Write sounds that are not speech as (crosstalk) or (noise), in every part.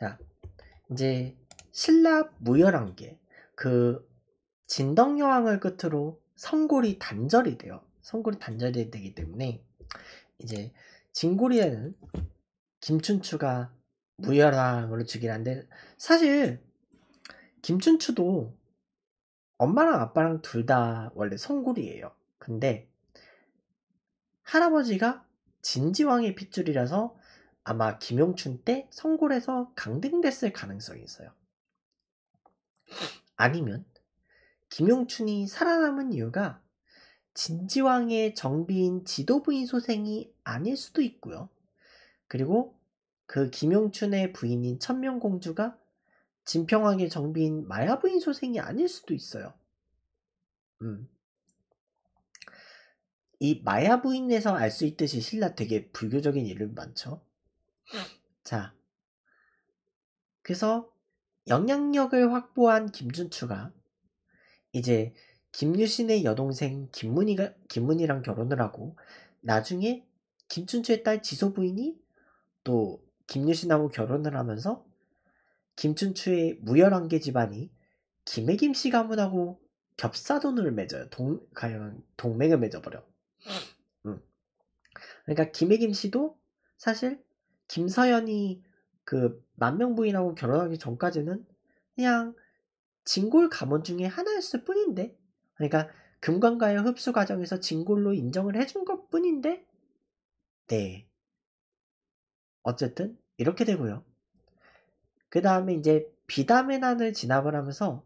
자, 이제 신라 무열한계 그 진덕여왕을 끝으로 성골이 단절이 돼요. 성골이 단절이 되기 때문에 이제 진골이에는 김춘추가 무열왕으로 즉위한데 사실 김춘추도 엄마랑 아빠랑 둘 다 원래 성골이에요. 근데 할아버지가 진지왕의 핏줄이라서 아마 김용춘 때 성골에서 강등됐을 가능성이 있어요. 아니면 김용춘이 살아남은 이유가 진지왕의 정비인 지도부인 소생이 아닐 수도 있고요. 그리고 그 김용춘의 부인인 천명공주가 진평왕의 정비인 마야부인 소생이 아닐 수도 있어요. 음. 이 마야부인에서 알 수 있듯이 신라 되게 불교적인 이름 많죠. 자, 그래서 영향력을 확보한 김준추가 이제 김유신의 여동생 김문희가 김문희랑 결혼을 하고 나중에 김춘추의 딸 지소 부인이 또 김유신하고 결혼을 하면서 김춘추의 무열한계 집안이 김해김 씨 가문하고 겹사돈을 맺어요. 동, 동맹을 맺어버려. 응. 그러니까 김해김 씨도 사실 김서연이 그 만명 부인하고 결혼하기 전까지는 그냥 진골 가문 중에 하나였을 뿐인데 그러니까 금관가의 흡수 과정에서 진골로 인정을 해준 것 뿐인데 네 어쨌든 이렇게 되고요 그 다음에 이제 비담의 난을 진압을 하면서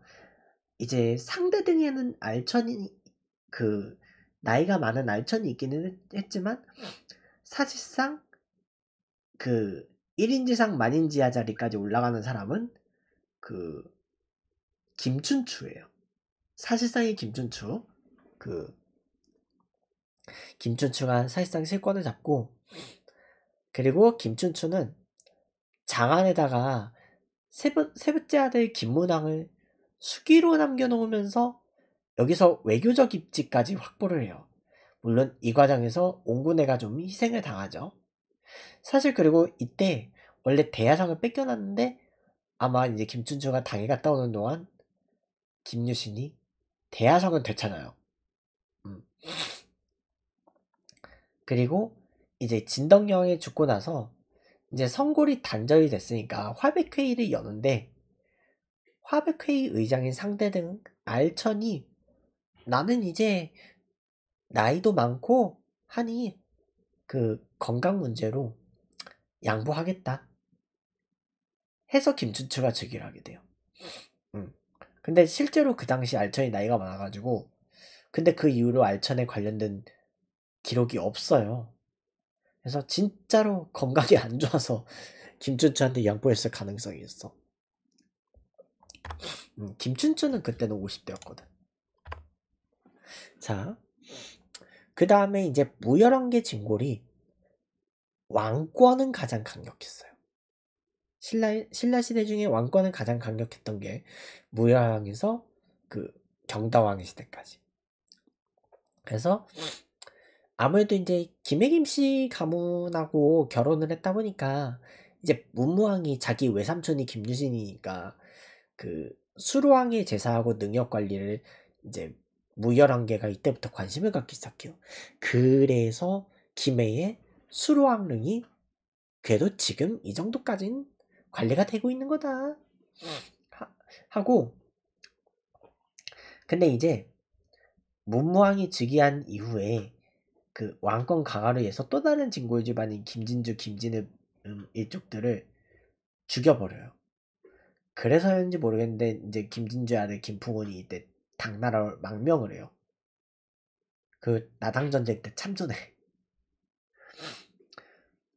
이제 상대 등에는 알천이 그 나이가 많은 알천이 있기는 했지만 사실상 그 1인지상 만인지하 자리까지 올라가는 사람은 그 김춘추예요. 사실상의 김춘추 그 김춘추가 사실상 실권을 잡고 그리고 김춘추는 장안에다가 세, 번째 아들 김문왕을 수기로 남겨놓으면서 여기서 외교적 입지까지 확보를 해요. 물론 이 과정에서 온군애가 좀 희생을 당하죠. 사실 그리고 이때 원래 대야상을 뺏겨놨는데 아마 이제 김춘주가 당에 갔다 오는 동안 김유신이 대야상은 되잖아요. 음. 그리고 이제 진덕여왕이 죽고 나서 이제 성골이 단절이 됐으니까 화백회의를 여는데 화백회의 의장인 상대 등 알천이 나는 이제 나이도 많고 하니 그 건강 문제로 양보하겠다 해서 김춘추가 즉위를 하게 돼요. 음. 근데 실제로 그 당시 알천이 나이가 많아가지고 근데 그 이후로 알천에 관련된 기록이 없어요. 그래서 진짜로 (laughs) 건강이 안 좋아서 김춘추한테 양보했을 가능성이 있어. 음, 김춘추는 그때는 50대였거든. 자, 그 다음에 이제 무열한계 진골이 왕권은 가장 강력했어요. 신라, 신라 시대 중에 왕권은 가장 강력했던 게 무열왕에서 그 경다왕의 시대까지. 그래서 아무래도 이제 김혜김 씨 가문하고 결혼을 했다 보니까 이제 문무왕이 자기 외삼촌이 김유신이니까 그수루왕의 제사하고 능력 관리를 이제 무열한계가 이때부터 관심을 갖기 시작해요. 그래서 김해의 수로왕릉이 그래도 지금 이 정도까진 관리가 되고 있는 거다 하, 고 근데 이제 문무왕이 즉위한 이후에 그 왕권 강화를 위해서 또 다른 진골 집안인 김진주, 김진읍 음, 일족들을 죽여버려요. 그래서인지 모르겠는데 이제 김진주 아들 김풍원이 이때 당나라를 망명을 해요. 그 나당 전쟁 때 참전해.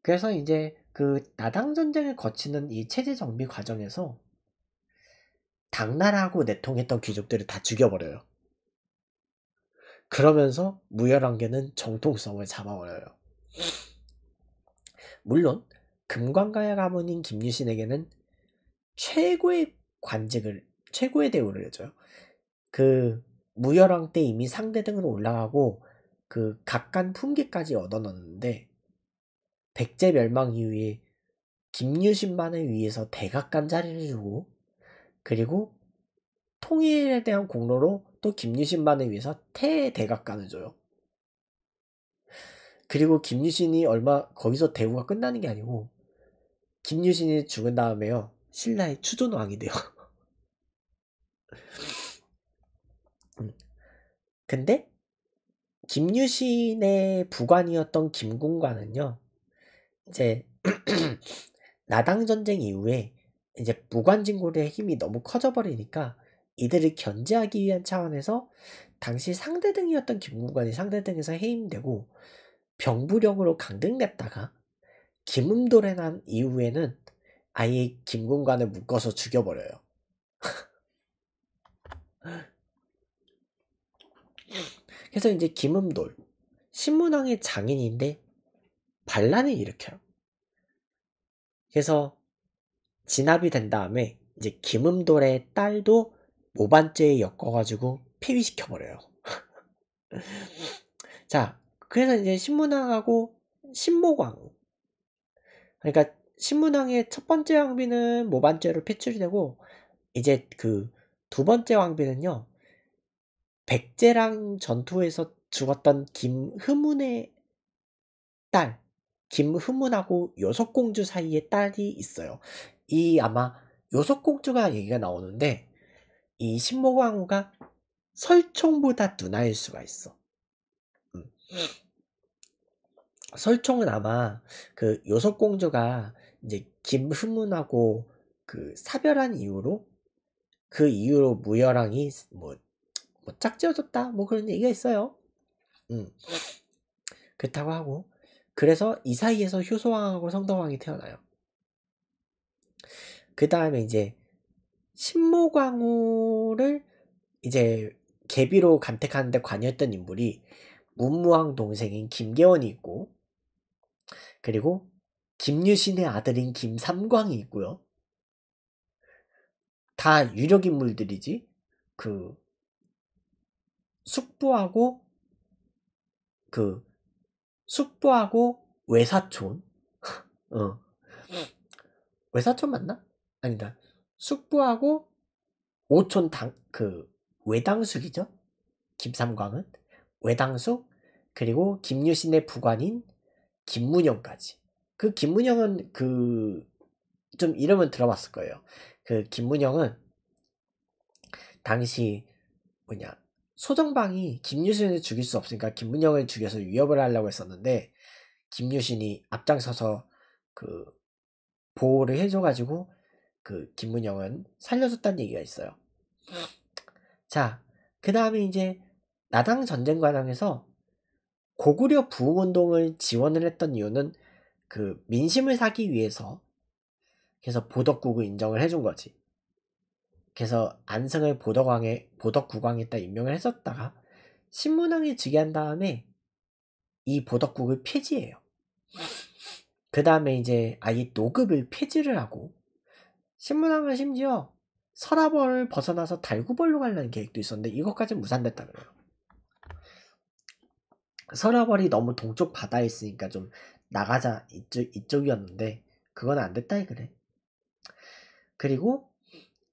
그래서 이제 그 나당 전쟁을 거치는 이 체제 정비 과정에서 당나라하고 내통했던 귀족들을 다 죽여버려요. 그러면서 무열왕계는 정통성을 잡아버려요. 물론 금관가야 가문인 김유신에게는 최고의 관직을 최고의 대우를 해줘요. 그 무열왕 때 이미 상대 등으로 올라가고 그 각간 품계까지 얻어놨는데 백제 멸망 이후에 김유신만을 위해서 대각간 자리를 주고 그리고 통일에 대한 공로로 또 김유신만을 위해서 태대각간을 줘요. 그리고 김유신이 얼마 거기서 대우가 끝나는 게 아니고 김유신이 죽은 다음에요 신라의 추존왕이 돼요. (laughs) 근데 김유신의 부관이었던 김군관은요. 이제 (clears throat) 나당 전쟁 이후에 이제 무관진골의 힘이 너무 커져버리니까 이들을 견제하기 위한 차원에서 당시 상대등이었던 김군관이 상대등에서 해임되고 병부령으로 강등됐다가 김음돌에 난 이후에는 아예 김군관을 묶어서 죽여버려요. (laughs) (laughs) 그래서 이제 김음돌 신문왕의 장인인데 반란을 일으켜요. 그래서 진압이 된 다음에 이제 김음돌의 딸도 모반죄에 엮어가지고 폐위시켜버려요. (laughs) 자, 그래서 이제 신문왕하고 신모광 그러니까 신문왕의 첫 번째 왕비는 모반죄로 폐출이 되고 이제 그 두 번째 왕비는요 백제랑 전투에서 죽었던 김흐문의 딸, 김흐문하고 요석공주 사이에 딸이 있어요. 이 아마 요석공주가 얘기가 나오는데 이 신모광후가 설총보다 누나일 수가 있어. 음. 네. 설총은 아마 그 요석공주가 이제 김흐문하고 그 사별한 이후로 그 이후로 무열왕이 뭐뭐 짝지어졌다 뭐 그런 얘기가 있어요. 음. 그렇다고 하고 그래서 이 사이에서 효소왕하고 성덕왕이 태어나요. 그 다음에 이제 신모광호를 이제 개비로 간택하는데 관여했던 인물이 문무왕 동생인 김계원이 있고 그리고 김유신의 아들인 김삼광이 있고요. 다 유력 인물들이지 그 숙부하고 그 숙부하고 외사촌 (laughs) 어 외사촌 맞나? 아니다 숙부하고 오촌 당 그 외당숙이죠 김삼광은 외당숙 그리고 김유신의 부관인 김문영까지 그 김문영은 그 좀 이름은 들어봤을 거예요 그 김문영은 당시 뭐냐 소정방이 김유신을 죽일 수 없으니까 김문영을 죽여서 위협을 하려고 했었는데 김유신이 앞장서서 그 보호를 해줘가지고 그 김문영은 살려줬다는 얘기가 있어요. 자, 그 다음에 이제 나당 전쟁 과항에서 고구려 부흥운동을 지원을 했던 이유는 그 민심을 사기 위해서 그래서 보덕국을 인정을 해준 거지. 그래서 안성을 보덕왕에 보덕국왕에다 임명을 했었다가 신문왕이 즉위한 다음에 이 보덕국을 폐지해요. 그 다음에 이제 아예 노급을 폐지를 하고 신문왕은 심지어 서라벌을 벗어나서 달구벌로 가려는 계획도 있었는데 이것까지 무산됐다 그래요. 서라벌이 너무 동쪽 바다에 있으니까 좀 나가자 이쪽, 이쪽이었는데 그건 안 됐다 이 그래. 그리고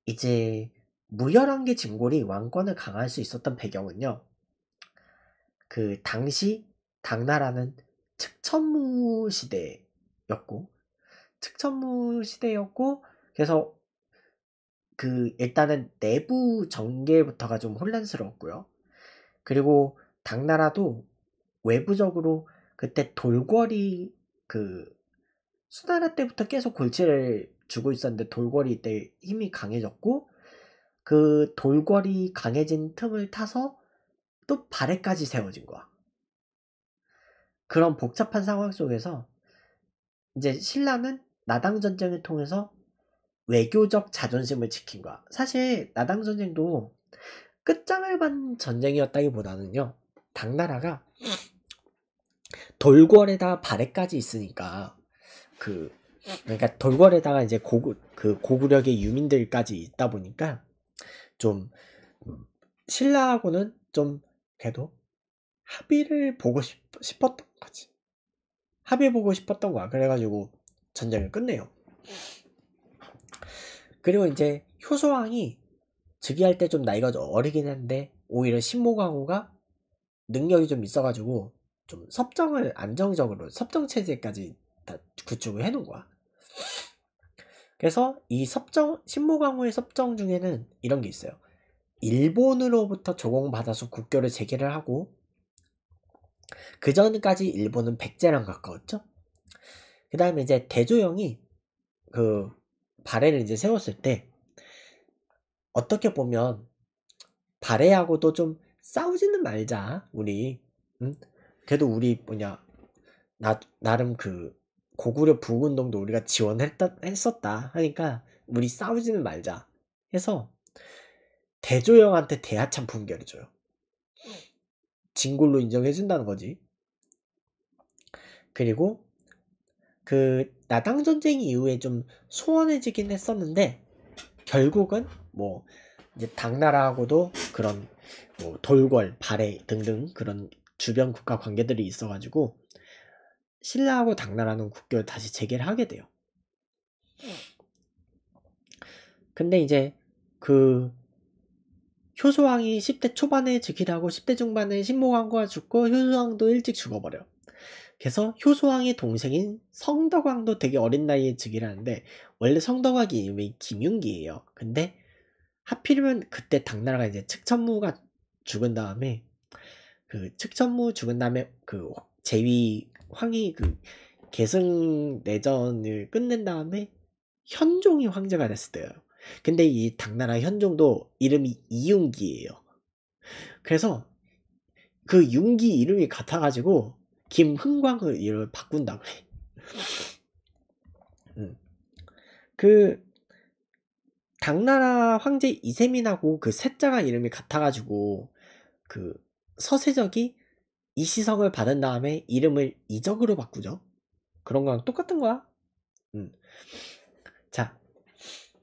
이제 무열한계 진골이 왕권을 강할 수 있었던 배경은요. 그 당시 당나라는 측천무 시대였고 측천무 시대였고 그래서 그 일단은 내부 전개부터가 좀 혼란스러웠고요. 그리고 당나라도 외부적으로 그때 돌궐이 그 수나라 때부터 계속 골치를 주고 있었는데 돌궐이 때 힘이 강해졌고 그 돌궐이 강해진 틈을 타서 또 발해까지 세워진 거야. 그런 복잡한 상황 속에서 이제 신라는 나당 전쟁을 통해서 외교적 자존심을 지킨 거야. 사실 나당 전쟁도 끝장을 반 전쟁이었다기보다는요. 당나라가 돌궐에다 발해까지 있으니까 그 그러니까 돌궐에다가 이제 고구 그고구려의 유민들까지 있다 보니까 좀 음, 신라하고는 좀 그래도 합의를 보고 싶, 싶었던 거지. 합의 보고 싶었던 거야. 그래가지고 전쟁을 끝내요. 그리고 이제 효소왕이 즉위할 때 좀 나이가 좀 어리긴 한데 오히려 신모광호가 능력이 좀 있어가지고 좀 섭정을 안정적으로 섭정 체제까지 다 구축을 해놓은 거야. 그래서 이 섭정 신모강호의 섭정 중에는 이런 게 있어요. 일본으로부터 조공받아서 국교를 재개를 하고 그 전까지 일본은 백제랑 가까웠죠. 그 다음에 이제 대조영이 그 발해를 이제 세웠을 때 어떻게 보면 발해하고도 좀 싸우지는 말자 우리 음? 그래도 우리 뭐냐 나 나름 그 고구려 부흥운동도 우리가 지원했었다 하니까 우리 싸우지는 말자 해서 대조영한테 대하참 분결을 줘요. 진골로 인정해준다는 거지. 그리고 그 나당 전쟁 이후에 좀 소원해지긴 했었는데 결국은 뭐 이제 당나라하고도 그런 뭐 돌궐, 발해 등등 그런 주변 국가 관계들이 있어가지고 신라하고 당나라는 국교를 다시 재개를 하게 돼요. 근데 이제 그 효소왕이 10대 초반에 즉위하고 를 10대 중반에 신모왕과 죽고 효소왕도 일찍 죽어버려요. 그래서 효소왕의 동생인 성덕왕도 되게 어린 나이에 즉위를 하는데 원래 성덕왕이 이름이 김윤기예요. 근데 하필이면 그때 당나라가 이제 측천무가 죽은 다음에 그 측천무 죽은 다음에 그 제위 황이 그 계승 내전을 끝낸 다음에 현종이 황제가 됐어요. 근데 이 당나라 현종도 이름이 이윤기예요. 그래서 그 윤기 이름이 같아가지고 김흥광을 이름을 바꾼다고 해. (laughs) 음. 그 당나라 황제 이세민하고 그 셋자가 이름이 같아가지고 그 서세적이 이 시성을 받은 다음에 이름을 이적으로 바꾸죠. 그런 거랑 똑같은 거야. 음. 자,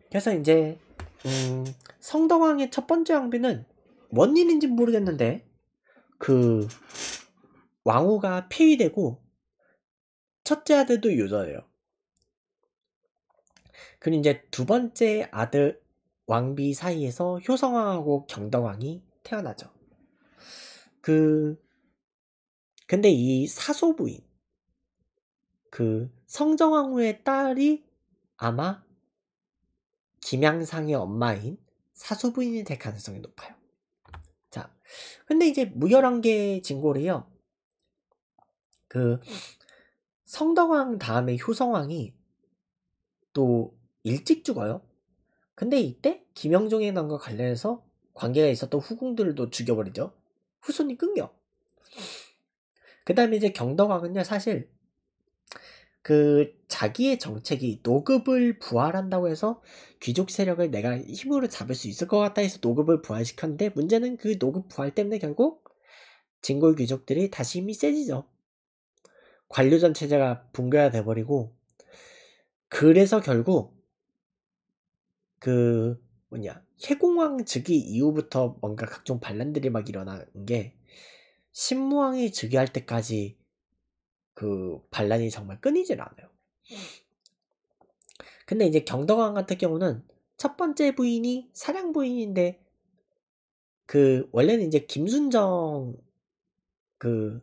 그래서 이제 음, 성덕왕의 첫 번째 왕비는 원인인지 모르겠는데 그 왕후가 폐위되고 첫째 아들도 유저예요. 그리고 이제 두 번째 아들 왕비 사이에서 효성왕하고 경덕왕이 태어나죠. 그 근데 이 사소부인 그 성정왕후의 딸이 아마 김양상의 엄마인 사소부인이 될 가능성이 높아요. 자, 근데 이제 무열왕계 진골이요. 그 성덕왕 다음에 효성왕이 또 일찍 죽어요. 근데 이때 김영종의난과 관련해서 관계가 있었던 후궁들도 죽여버리죠. 후손이 끊겨. 그 다음에 이제 경덕왕은요, 사실 그 자기의 정책이 노급을 부활한다고 해서 귀족 세력을 내가 힘으로 잡을 수 있을 것 같다 해서 노급을 부활시켰는데 문제는 그 노급 부활 때문에 결국 진골 귀족들이 다시 힘이 세지죠. 관료전 체제가 붕괴가 돼버리고 그래서 결국 그 뭐냐 해공왕 즉위 이후부터 뭔가 각종 반란들이 막 일어난 게 신무왕이 즉위할 때까지 그 반란이 정말 끊이질 않아요. 음. 근데 이제 경덕왕 같은 경우는 첫 번째 부인이 사량 부인인데 그 원래는 이제 김순정 그가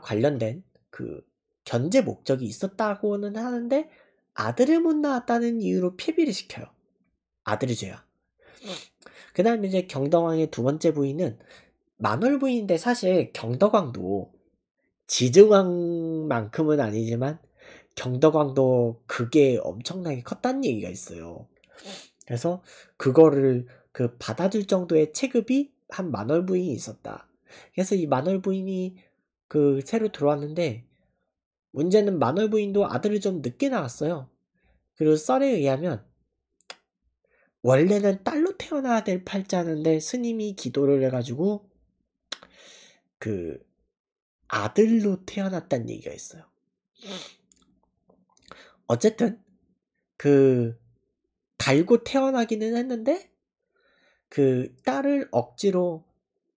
관련된 그 견제 목적이 있었다고는 하는데 아들을 못 낳았다는 이유로 폐비를 시켜요. 아들이 죄야. 음. 그 다음에 이제 경덕왕의 두 번째 부인은 만월부인데 인 사실 경덕왕도 지증왕만큼은 아니지만 경덕왕도 그게 엄청나게 컸다는 얘기가 있어요. 그래서 그거를 그 받아줄 정도의 체급이 한 만월 부인이 있었다. 그래서 이 만월 부인이 그 새로 들어왔는데 문제는 만월 부인도 아들을 좀 늦게 낳았어요. 그리고 썰에 의하면 원래는 딸로 태어나야 될팔자는데 스님이 기도를 해가지고 그 아들로 태어났다는 얘기가 있어요. 어쨌든 그 달고 태어나기는 했는데 그 딸을 억지로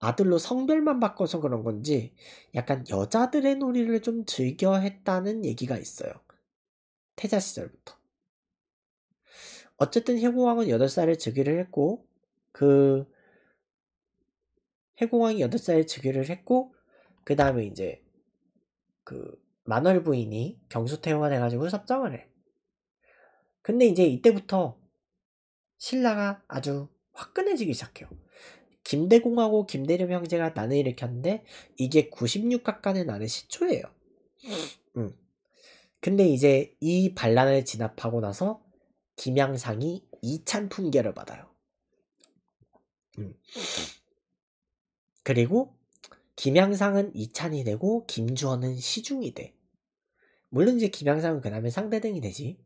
아들로 성별만 바꿔서 그런 건지 약간 여자들의 놀이를 좀 즐겨 했다는 얘기가 있어요. 태자 시절부터. 어쨌든 효고왕은 8살에 즉위를 했고 그 해공왕이 8살에 즉위를 했고 그 다음에 이제 그 만월 부인이 경수태후가 돼가지고 섭정을 해. 근데 이제 이때부터 신라가 아주 화끈해지기 시작해요. 김대공하고 김대렴 형제가 난을 일으켰는데 이게 96각간의 난의 시초예요. 음. 근데 이제 이 반란을 진압하고 나서 김양상이 이찬 풍계를 받아요. 음. 그리고 김양상은 이찬이 되고 김주원은 시중이 돼. 물론 이제 김양상은 그 다음에 상대등이 되지.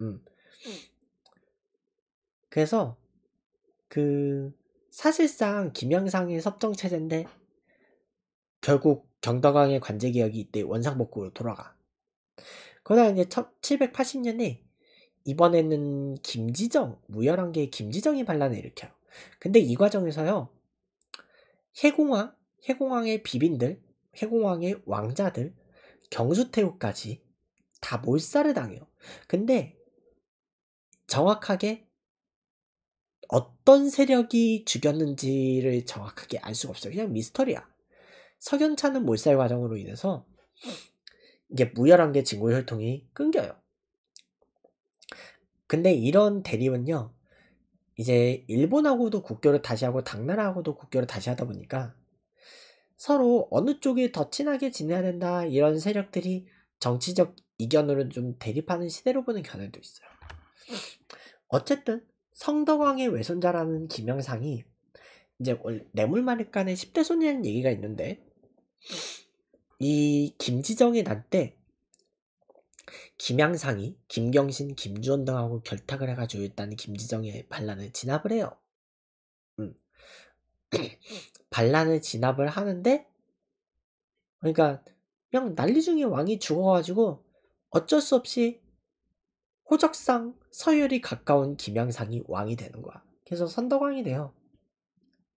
음. 음. 그래서 그 사실상 김양상의 섭정 체제인데 결국 경덕왕의 관제 개혁이 이때 원상복구로 돌아가. 그러다 이제 1780년에 이번에는 김지정 무열한계 김지정이 반란을 일으켜요. 근데 이 과정에서요 해공왕, 해공왕의 비빈들, 해공왕의 왕자들, 경수태후까지 다 몰살을 당해요. 근데 정확하게 어떤 세력이 죽였는지를 정확하게 알 수가 없어요. 그냥 미스터리야. 석연차는 몰살 과정으로 인해서 이게 무열한 게 진골 혈통이 끊겨요. 근데 이런 대립은요, 이제 일본하고도 국교를 다시 하고 당나라하고도 국교를 다시 하다 보니까 서로 어느 쪽이 더 친하게 지내야 된다 이런 세력들이 정치적 이견으로 좀 대립하는 시대로 보는 견해도 있어요. 어쨌든 성덕왕의 외손자라는 김영상이 이제 내물마립간의 10대 손이라는 얘기가 있는데 이 김지정이 난때 김양상이 김경신, 김주원 등하고 결탁을 해가지고 일단 김지정의 반란을 진압을 해요. 음. (clears throat) 반란을 진압을 하는데 그러니까 그냥 난리 중에 왕이 죽어가지고 어쩔 수 없이 호적상 서열이 가까운 김양상이 왕이 되는 거야. 그래서 선덕왕이 돼요.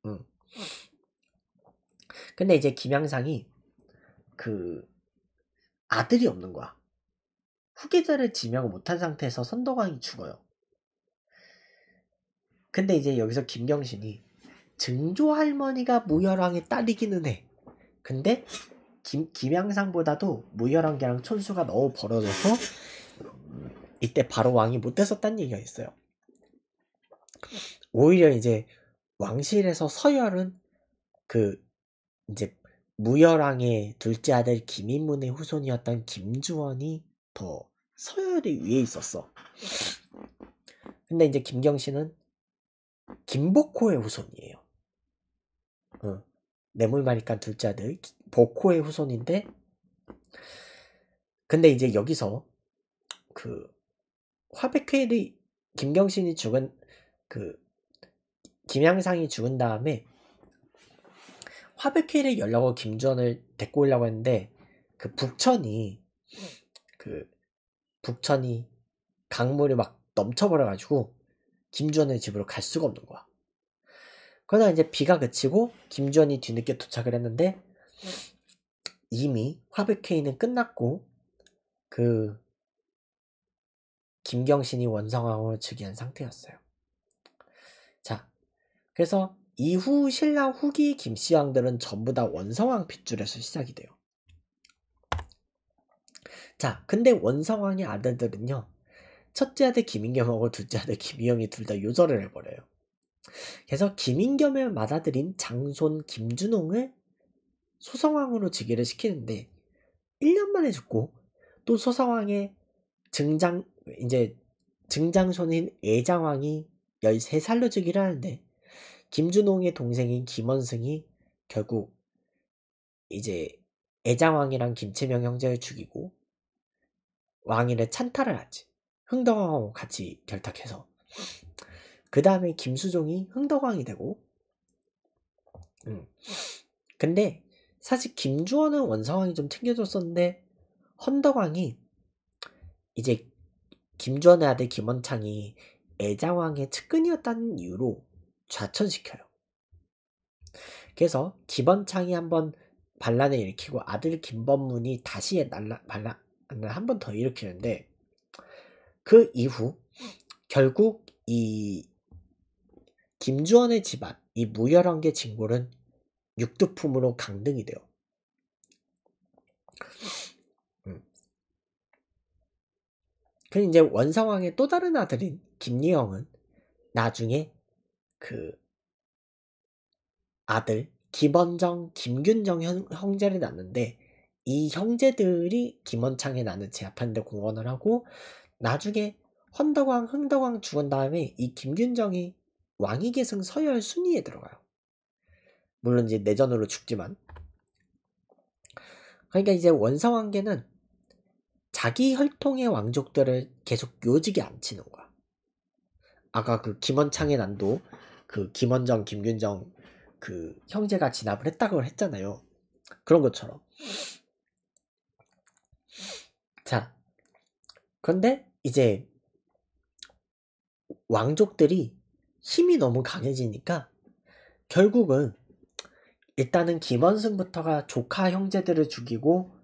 음. 근데 이제 김양상이 그 아들이 없는 거야. 후계자를 지명을 못한 상태에서 선덕왕이 죽어요. 근데 이제 여기서 김경신이 증조 할머니가 무열왕의 딸이기는 해. 근데 김, 김양상보다도 무열왕계랑 촌수가 너무 벌어져서 이때 바로 왕이 못 됐었다는 얘기가 있어요. 오히려 이제 왕실에서 서열은 그 이제 무열왕의 둘째 아들 김인문의 후손이었던 김주원이 더 서열이 위에 있었어. 근데 이제 김경신은 김복호의 후손이에요. 어, 내물마니까 둘째 아들 복호의 후손인데 근데 이제 여기서 그 화백회의 김경신이 죽은 그 김양상이 죽은 다음에 화백회를 의 열려고 김주원을 데리고 오려고 했는데 그 북천이 그 북천이 강물이 막 넘쳐버려가지고 김주현의 집으로 갈 수가 없는 거야. 그러다 이제 비가 그치고 김주현이 뒤늦게 도착을 했는데 이미 화백회의는 끝났고 그 김경신이 원성왕을 즉위한 상태였어요. 자, 그래서 이후 신라 후기 김씨 왕들은 전부 다 원성왕 핏줄에서 시작이 돼요. 자, 근데 원성왕의 아들들은요. 첫째 아들 김인겸하고 둘째 아들 김희영이 둘 다 요절을 해버려요. 그래서 김인겸을 맞아들인 장손 김준홍을 소성왕으로 즉위를 시키는데 1년 만에 죽고 또 소성왕의 증장 이제 증장손인 애장왕이 13살로 즉위를 하는데 김준홍의 동생인 김원승이 결국 이제 애장왕이랑 김채명 형제를 죽이고 왕인의 찬탈을 하지. 흥덕왕하고 같이 결탁해서. 그 다음에 김수종이 흥덕왕이 되고, 음. 근데 사실 김주원은 원성왕이 좀 챙겨줬었는데, 헌덕왕이 이제 김주원의 아들 김원창이 애자왕의 측근이었다는 이유로 좌천시켜요. 그래서 김원창이 한번 반란을 일으키고 아들 김범문이 다시 반란, 네, 한번 더 일으키는데 그 이후 결국 이 김주원의 집안 이 무열한 계진골은 육두품으로 강등이 돼요. 그 이제 원상왕의 또 다른 아들인 김리영은 나중에 그 아들 김원정, 김균정 형, 형제를 낳는데 이 형제들이 김원창의 나는 제압한데 공헌을 하고 나중에 헌덕왕, 흥덕왕 죽은 다음에 이 김균정이 왕위 계승 서열 순위에 들어가요. 물론 이제 내전으로 죽지만. 그러니까 이제 원성왕계는 자기 혈통의 왕족들을 계속 요직에 앉히는 거야. 아까 그 김원창의 난도 그 김원정, 김균정 그 형제가 진압을 했다고 했잖아요. 그런 것처럼. 자, 그런데 이제 왕족들이 힘이 너무 강해지니까 결국은 일단은 김원승부터가 조카 형제들을 죽이고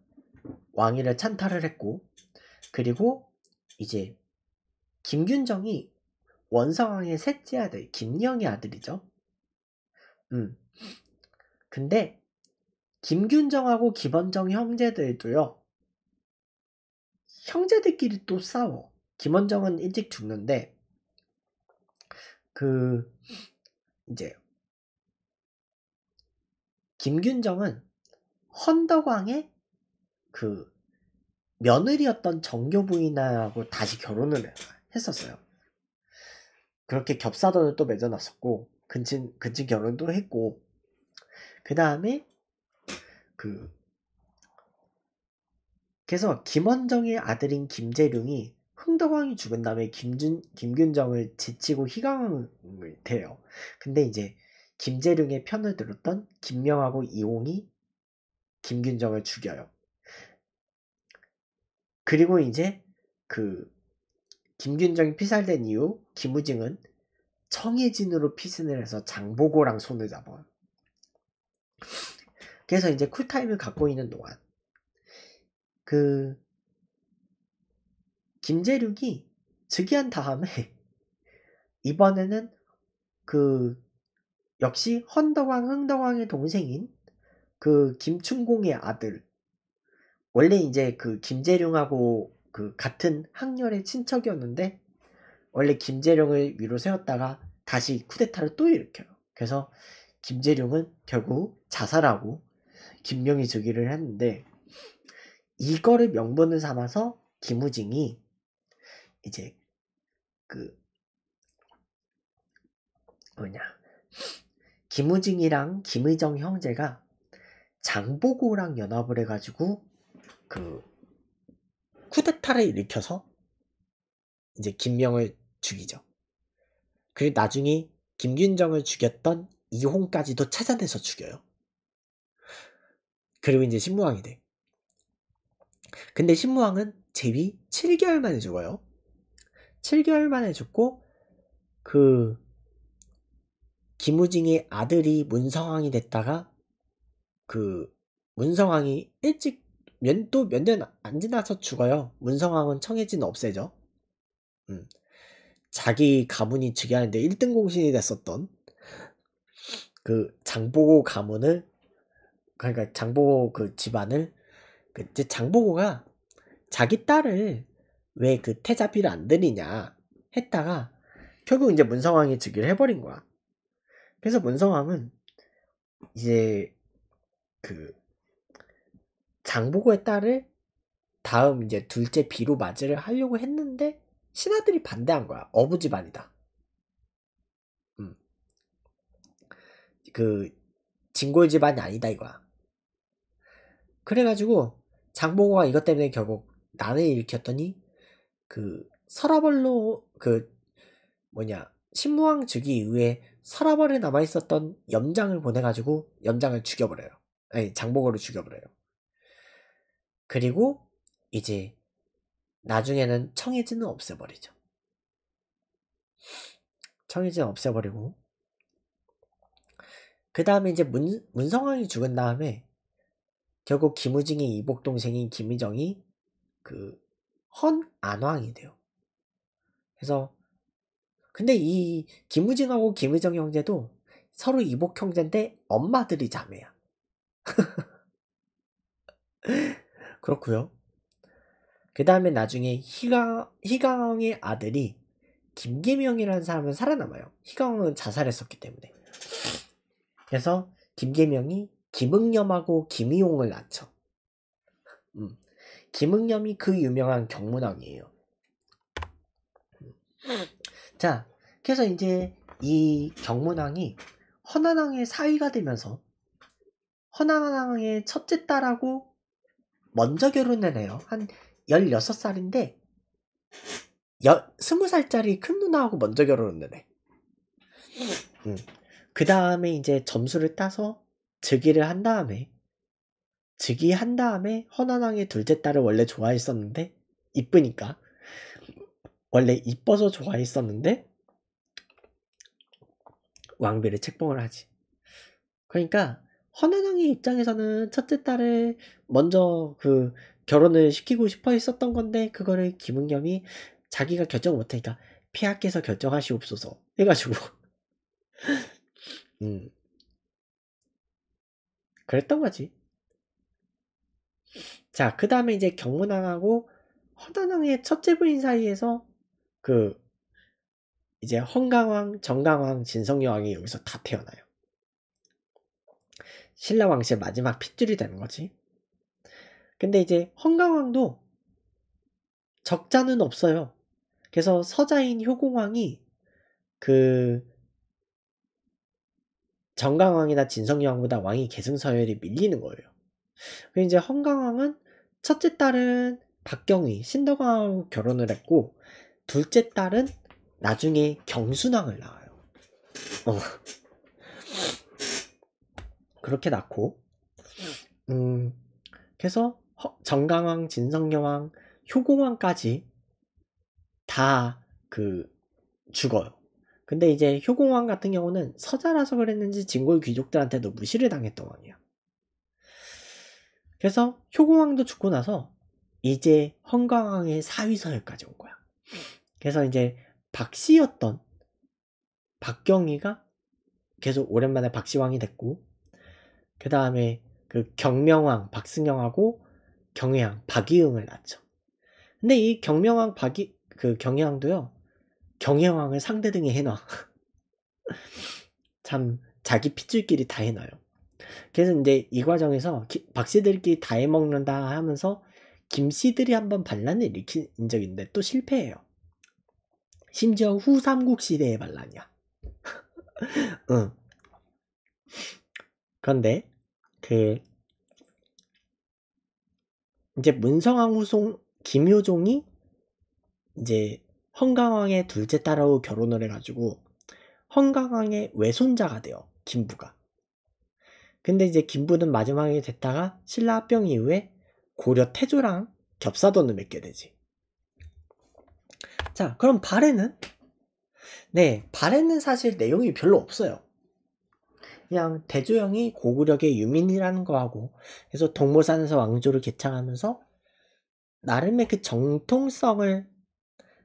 왕위를 찬탈을 했고 그리고 이제 김균정이 원성왕의 셋째 아들 김영의 아들이죠. 음. 근데 김균정하고 김원정 형제들도요. 형제들끼리 또 싸워. 김원정은 일찍 죽는데 그 이제 김균정은 헌덕왕의 그 며느리였던 정교 부인하고 다시 결혼을 했었어요. 그렇게 겹사돈을 또 맺어놨었고 근친 근친 결혼도 했고 그 다음에 그 그래서 김원정의 아들인 김재룡이 흥덕왕이 죽은 다음에 김준, 김균정을 제치고 희강을 대요. 근데 이제 김재룡의 편을 들었던 김명하고 이홍이 김균정을 죽여요. 그리고 이제 그 김균정이 피살된 이후 김우징은 청해진으로 피신을 해서 장보고랑 손을 잡아요. 그래서 이제 쿨타임을 갖고 있는 동안 그 김재륙이 즉위한 다음에 (laughs) 이번에는 그 역시 헌덕왕 흥덕왕의 동생인 그 김춘공의 아들 원래 이제 그 김재룡하고 그 같은 학렬의 친척이었는데 원래 김재룡을 위로 세웠다가 다시 쿠데타를 또 일으켜요. 그래서 김재룡은 결국 자살하고 김명희 즉위를 했는데 이거를 명분을 삼아서 김우징이 이제 그 뭐냐 김우징이랑 김의정 형제가 장보고랑 연합을 해가지고 그 쿠데타를 일으켜서 이제 김명을 죽이죠. 그 나중에 김균정을 죽였던 이홍까지도 찾아내서 죽여요. 그리고 이제 신무왕이 돼. 근데 신무왕은 제위 7개월 만에 죽어요. 7개월 만에 죽고 그 김우징의 아들이 문성왕이 됐다가 그 문성왕이 일찍 몇또몇 년 안 지나서 죽어요. 문성왕은 청해진 없애죠. 음. 자기 가문이 즉위하는데 1등 공신이 됐었던 그 장보고 가문을 그러니까 장보고 그 집안을 그 장보고가 자기 딸을 왜 그 태자비를 안 드리냐 했다가 결국 이제 문성왕이 즉위를 해버린 거야. 그래서 문성왕은 이제 그 장보고의 딸을 다음 이제 둘째 비로 맞이를 하려고 했는데 신하들이 반대한 거야. 어부집안이다. 음. 그 진골 집안이 아니다 이거야. 그래가지고 장보고가 이것 때문에 결국 난을 일으켰더니 그 서라벌로 그 뭐냐 신무왕 즉위 이후에 서라벌에 남아 있었던 염장을 보내가지고 염장을 죽여버려요. 아니 장보고를 죽여버려요. 그리고 이제 나중에는 청해진은 없애버리죠. 청해진 없애버리고 그 다음에 이제 문, 문성왕이 죽은 다음에 결국 김우중의 이복 동생인 김희정이 그 헌안왕이 돼요. 그래서 근데 이 김우중하고 김우정 형제도 서로 이복 형제인데 엄마들이 자매야. (laughs) 그렇고요. 그 다음에 나중에 희강, 희강의 아들이 김계명이라는 사람은 살아남아요. 희강은 자살했었기 때문에. 그래서 김계명이 김응염하고 김희용을 낳죠. 음, 김응염이 그 유명한 경문왕이에요. 음, 자, 그래서 이제 이 경문왕이 허난왕의 사위가 되면서 허난왕의 첫째 딸하고 먼저 결혼을 해요. 한 16살인데 20살짜리 큰 누나하고 먼저 결혼을 해. 음. 그 다음에 이제 점수를 따서 즉위를 한 다음에 즉위한 다음에 헌원왕의 둘째 딸을 원래 좋아했었는데 이쁘니까 원래 이뻐서 좋아했었는데 왕비를 책봉을 하지. 그러니까 헌원왕의 입장에서는 첫째 딸을 먼저 그 결혼을 시키고 싶어 했었던 건데 그거를 김은겸이 자기가 결정 못하니까 피하께서 결정하시옵소서 해가지고 (laughs) 음 그랬던 거지. 자, 그 다음에 이제 경문왕하고 허단왕의 첫째 부인 사이에서 그 이제 헌강왕, 정강왕, 진성여왕이 여기서 다 태어나요. 신라 왕실 마지막 핏줄이 되는 거지. 근데 이제 헌강왕도 적자는 없어요. 그래서 서자인 효공왕이 그 정강왕이나 진성여왕보다 왕이 계승서열이 밀리는 거예요. 그리고 이제 헌강왕은 첫째 딸은 박경위, 신덕왕하고 결혼을 했고 둘째 딸은 나중에 경순왕을 낳아요. 어. 그렇게 낳고 음, 그래서 허, 정강왕, 진성여왕, 효공왕까지 다 그 죽어요. 근데 이제 효공왕 같은 경우는 서자라서 그랬는지 진골 귀족들한테도 무시를 당했던 왕이야. 그래서 효공왕도 죽고 나서 이제 헌광왕의 사위서열까지 온 거야. 그래서 이제 박씨였던 박경희가 계속 오랜만에 박씨왕이 됐고 그 다음에 그 경명왕 박승영하고 경혜왕 박이응을 낳죠. 근데 이 경명왕 박이 그 경혜왕도요 경영왕을 상대 등에 해놔. (laughs) 참 자기 핏줄끼리 다 해놔요. 그래서 이제 이 과정에서 박씨들끼리 다 해먹는다 하면서 김씨들이 한번 반란을 일으킨 적인데 또 실패해요. 심지어 후삼국 시대의 반란이야. (laughs) 응. 그런데 그 이제 문성왕 후송 김효종이 이제 헝강왕의 둘째 딸하고 결혼을 해가지고 헝강왕의 외손자가 돼요. 김부가. 근데 이제 김부는 마지막에 됐다가 신라 합병 이후에 고려 태조랑 겹사돈을 맺게 되지. 자, 그럼 발해는? 네, 발해는 사실 내용이 별로 없어요. 그냥 대조영이 고구려의 유민이라는 거하고 그래서 동물산에서 왕조를 개창하면서 나름의 그 정통성을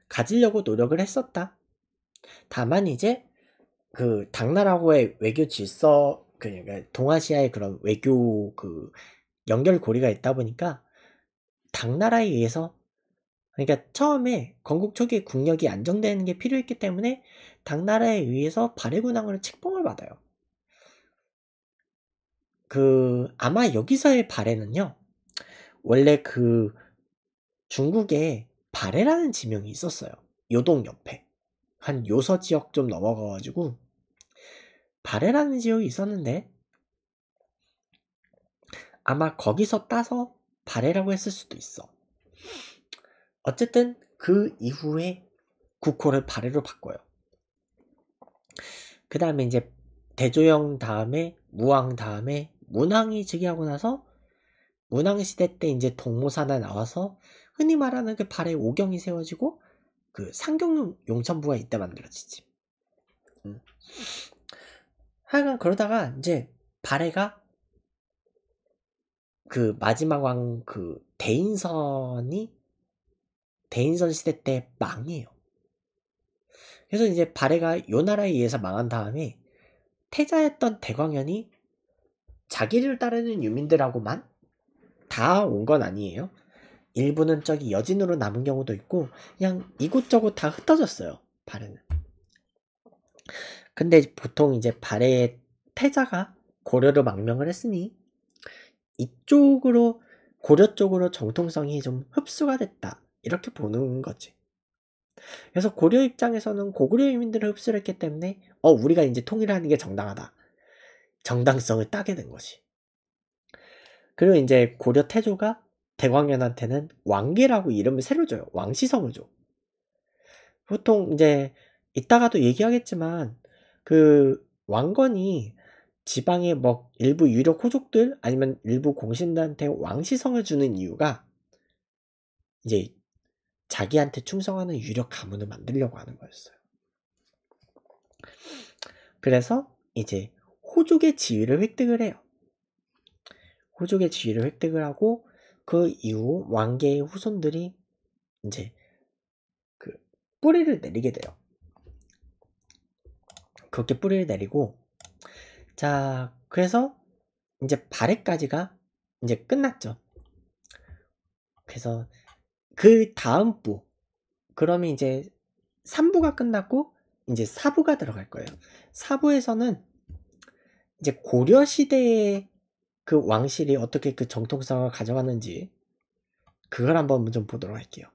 가지려고 노력을 했었다. 다만 이제 그 당나라하고의 외교 질서 그 그러니까 동아시아의 그런 외교 그 연결고리가 있다 보니까 당나라에 의해서 그러니까 처음에 건국 초기 국력이 안정되는 게 필요했기 때문에 당나라에 의해서 발해군항으로 책봉을 받아요. 그 아마 여기서의 발해는요 원래 그 중국의 바레라는 지명이 있었어요. 요동 옆에 한 요서 지역 좀 넘어가가지고 바레라는 지역이 있었는데 아마 거기서 따서 바레라고 했을 수도 있어. 어쨌든 그 이후에 국호를 바레로 바꿔요. 그 다음에 이제 대조영 다음에 무왕 다음에 문왕이 즉위하고 나서 문왕 시대 때 이제 동모사나 나와서 흔히 말하는 그 발에 오경이 세워지고 그 상경 용천부가 용 이때 만들어지지. 음. 하여간 그러다가 이제 발해가 그 마지막 왕 그 대인선이 대인선 시대 때 망해요. 그래서 이제 발해가 요 나라에 의해서 망한 다음에 태자였던 대광현이 자기를 따르는 유민들하고만 다 온 건 아니에요. 일부는 저기 여진으로 남은 경우도 있고 그냥 이곳저곳 다 흩어졌어요. 발에는. 근데 보통 이제 발의 태자가 고려로 망명을 했으니 이쪽으로 고려 쪽으로 정통성이 좀 흡수가 됐다 이렇게 보는 거지. 그래서 고려 입장에서는 고구려 이민들을 흡수를 했기 때문에 어 우리가 이제 통일하는 게 정당하다 정당성을 따게 된 거지. 그리고 이제 고려 태조가 대광연한테는 왕계라고 이름을 새로 줘요. 왕시성을 줘. 보통 이제 이따가도 얘기하겠지만 그 왕건이 지방의 뭐 일부 유력 호족들 아니면 일부 공신들한테 왕시성을 주는 이유가 이제 자기한테 충성하는 유력 가문을 만들려고 하는 거였어요. 그래서 이제 호족의 지위를 획득을 해요. 호족의 지위를 획득을 하고 그 이후 왕계의 후손들이 이제 그 뿌리를 내리게 돼요. 그렇게 뿌리를 내리고 자 그래서 이제 발해까지가 이제 끝났죠. 그래서 그 다음 부 그러면 이제 3부가 끝났고 이제 4부가 들어갈 거예요. 4부에서는 이제 고려 시대의 그 왕실이 어떻게 그 정통성을 가져갔는지 그걸 한번 좀 보도록 할게요.